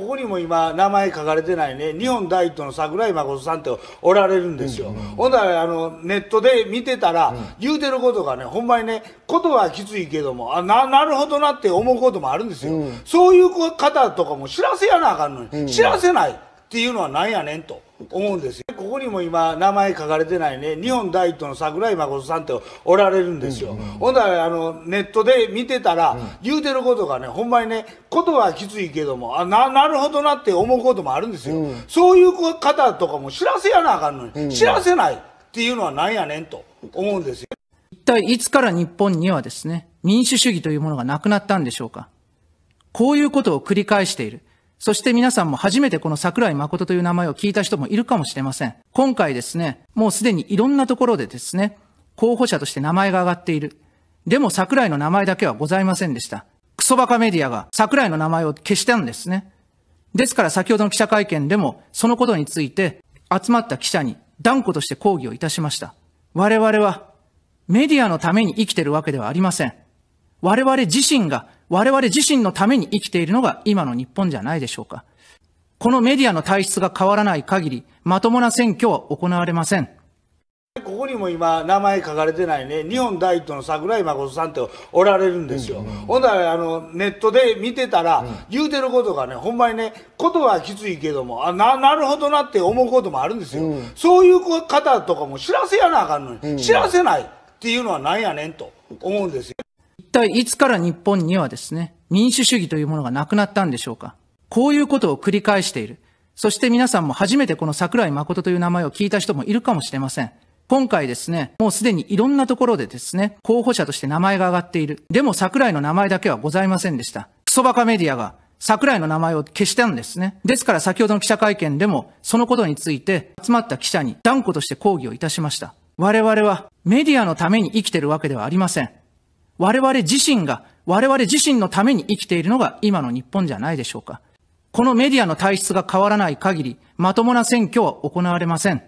ここにも今名前書かれてないね日本第一党の桜井誠さんっておられるんですよ、うんうん、ほんだらあのネットで見てたら、うん、言うてることがねほんまにねことはきついけどもあななるほどなって思うこともあるんですよ、うん、そういう方とかも知らせやなあかんのに、知らせないっていうのは何やねんと思うんですよここにも今名前書かれてないね日本第一党の桜井誠さんっておられるんですよ、うんうんうん、ほんだらあのネットで見てたら、うん、言うてることがねほんまにねことはきついけどもあななるほどなって思うこともあるんですよ、うん、そういう方とかも知らせやなあかんのに、うんうん、知らせないっていうのは何やねんと思うんですよ一体いつから日本にはですね民主主義というものがなくなったんでしょうかこういうことを繰り返している。そして皆さんも初めてこの桜井誠という名前を聞いた人もいるかもしれません。今回ですね、もうすでにいろんなところでですね、候補者として名前が挙がっている。でも桜井の名前だけはございませんでした。クソバカメディアが桜井の名前を消したんですね。ですから先ほどの記者会見でも、そのことについて集まった記者に断固として抗議をいたしました。我々はメディアのために生きてるわけではありません。我々自身が、我々自身のために生きているのが今の日本じゃないでしょうか。このメディアの体質が変わらない限り、まともな選挙は行われません。ここにも今、名前書かれてないね、日本第一党の桜井誠さんっておられるんですよ、うんうんうん、ほんだらあのネットで見てたら、うん、言うてることがね、ほんまにね、ことはきついけども、あななるほどなって思うこともあるんですよ、うん、そういう方とかも知らせやなあかんのに、うん、知らせないっていうのはなんやねんと思うんですよ。体いつから日本にはですね、民主主義というものがなくなったんでしょうか。こういうことを繰り返している。そして皆さんも初めてこの桜井誠という名前を聞いた人もいるかもしれません。今回ですね、もうすでにいろんなところでですね、候補者として名前が挙がっている。でも桜井の名前だけはございませんでした。クソバカメディアが桜井の名前を消したんですね。ですから先ほどの記者会見でも、そのことについて集まった記者に断固として抗議をいたしました。我々はメディアのために生きてるわけではありません。我々自身が、我々自身のために生きているのが今の日本じゃないでしょうか。このメディアの体質が変わらない限り、まともな選挙は行われません。